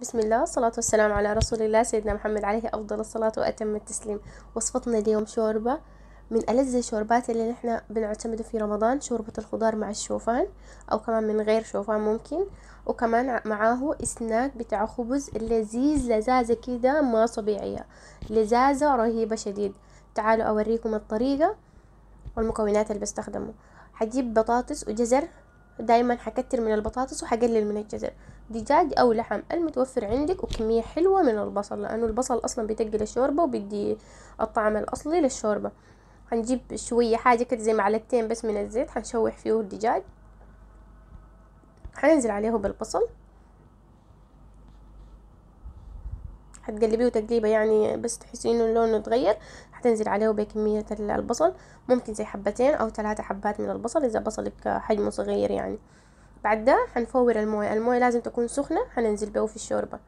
بسم الله والصلاة والسلام على رسول الله سيدنا محمد عليه أفضل الصلاة وأتم التسليم وصفتنا اليوم شوربة من ألذ الشوربات اللي نحن بنعتمد في رمضان شوربة الخضار مع الشوفان أو كمان من غير شوفان ممكن وكمان معاه إسناك بتاع خبز لذيذ لزازة كده ما طبيعية لزازة رهيبة شديد تعالوا أوريكم الطريقة والمكونات اللي بستخدمه هجيب بطاطس وجزر دايما حكتر من البطاطس وحقلل من الجزر دجاج او لحم المتوفر عندك وكميه حلوه من البصل لانه البصل اصلا بيتقل الشوربه وبيدي الطعم الاصلي للشوربه هنجيب شويه حاجه كده زي معلقتين بس من الزيت هنشوح فيه الدجاج هننزل عليه بالبصل هتقلبيه تقليبه يعني بس تحسي انه اللون اتغير هتنزل عليه بكميه البصل ممكن زي حبتين او ثلاثه حبات من البصل اذا بصلك حجمه صغير يعني بعد ده هنفور المويه المويه لازم تكون سخنه هننزل به في الشوربه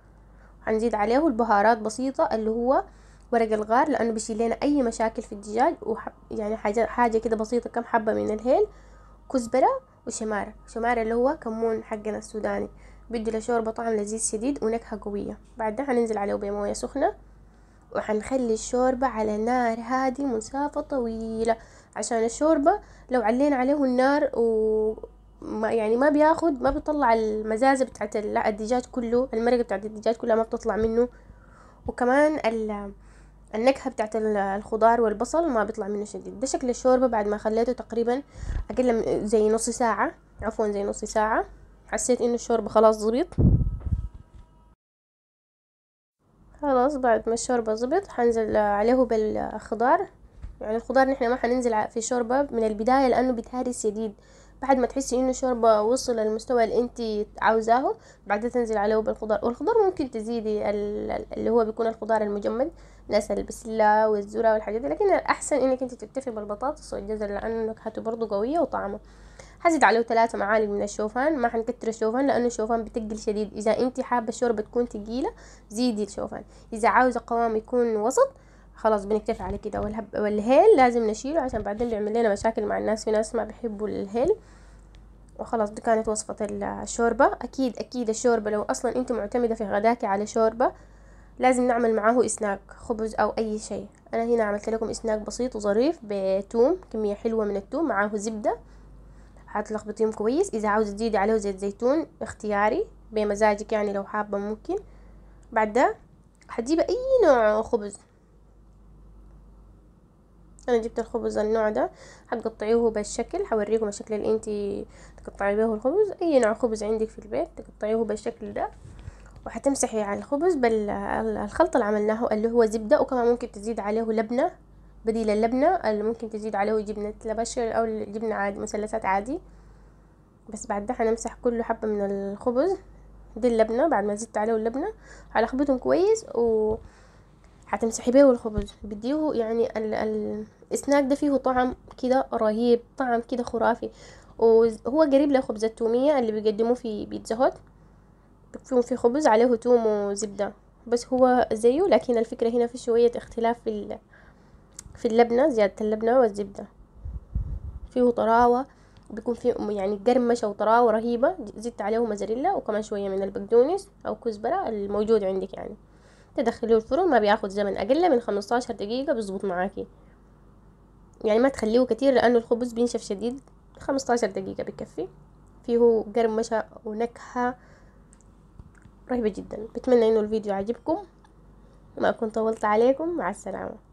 هنزيد عليه البهارات بسيطه اللي هو ورق الغار لانه بيشيل لنا اي مشاكل في الدجاج وحب يعني حاجه حاجه كده بسيطه كم حبه من الهيل كزبره وشمارة شمارة اللي هو كمون حقنا السوداني بدي لشوربة طعم لذيذ شديد ونكهة قوية بعدها هننزل عليه بموية سخنة وحنخلي الشوربة على نار هادي مسافة طويلة عشان الشوربة لو علينا عليه النار و ما يعني ما بياخد ما بيطلع المزازة بتاعت الدجاج كله المرقة بتاعت الدجاج كلها ما بتطلع منه وكمان النكهة بتاعت الخضار والبصل ما بيطلع منه شديد ده شكل الشوربة بعد ما خليته تقريبا أقل زي نص ساعة عفوا زي نص ساعة حسيت ان الشوربة خلاص ظبط خلاص بعد ما الشوربة ظبط حنزل عليه بالخضار يعني الخضار نحن ما حننزل في شوربة من البداية لأنه بتهري شديد بعد ما تحسي انه الشوربة وصل للمستوى اللي انت عاوزاه بعدها تنزل عليه بالخضار والخضار ممكن تزيدي اللي هو بيكون الخضار المجمد ناس البسلة والذرة والحاجات دي لكن الأحسن انك انت تكتفي بالبطاطس والجزر لأنه نكهته برضه قوية وطعمه حزيد عليه ثلاثة معالق من الشوفان ما حنكتر الشوفان لأنه الشوفان بتقل شديد إذا أنت حابة الشوربة تكون تقيلة زيدي الشوفان إذا عاوزة قوام يكون وسط خلاص بنكتفي على كده والهب والهيل لازم نشيله عشان بعدين بيعمل لنا مشاكل مع الناس في ناس ما بيحبوا الهيل وخلاص دي كانت وصفة الشوربة أكيد أكيد الشوربة لو أصلا أنت معتمدة في غداك على شوربة لازم نعمل معاه إسناك خبز أو أي شيء أنا هنا عملت لكم إسناك بسيط وظريف بتوم كمية حلوة من التوم معاه زبدة هتلخبطيهم كويس اذا عاوزه تزيدي عليه زيت زيتون اختياري بمزاجك يعني لو حابه ممكن بعد ده هتجيبي اي نوع خبز انا جبت الخبز النوع ده هتقطعيه بالشكل هوريكم الشكل اللي انتي تقطعي به الخبز اي نوع خبز عندك في البيت تقطعيه بالشكل ده وهتمسحي على الخبز بالخلطة اللي عملناه اللي هو زبدة وكمان ممكن تزيد عليه لبنة بديل اللبنة اللي ممكن تزيد عليه جبنة لبشر أو جبنة عادي مثلثات عادي بس بعد ده هنمسح كل حبة من الخبز دي اللبنة بعد ما زدت عليه اللبنة هلخبطهم كويس و هتمسحي بيه الخبز بديه يعني ال... ال... السناك ده فيه طعم كده رهيب طعم كده خرافي وهو قريب لخبز التومية اللي بيقدموه في بيتزا هوت بيكون فيه خبز عليه توم وزبدة بس هو زيه لكن الفكرة هنا في شوية اختلاف في في اللبنة زيادة اللبنة والزبدة فيه طراوة بيكون فيه يعني قرمشة وطراوة رهيبة زدت عليه مازاريلا وكمان شوية من البقدونس أو كزبرة الموجود عندك يعني تدخليه الفرن ما بياخد زمن أقل من خمستاشر دقيقة بيزبط معاكي يعني ما تخليه كتير لأنه الخبز بينشف شديد خمستاشر دقيقة بكفي فيه قرمشة ونكهة رهيبة جدا بتمنى إنه الفيديو عجبكم ما أكون طولت عليكم مع السلامة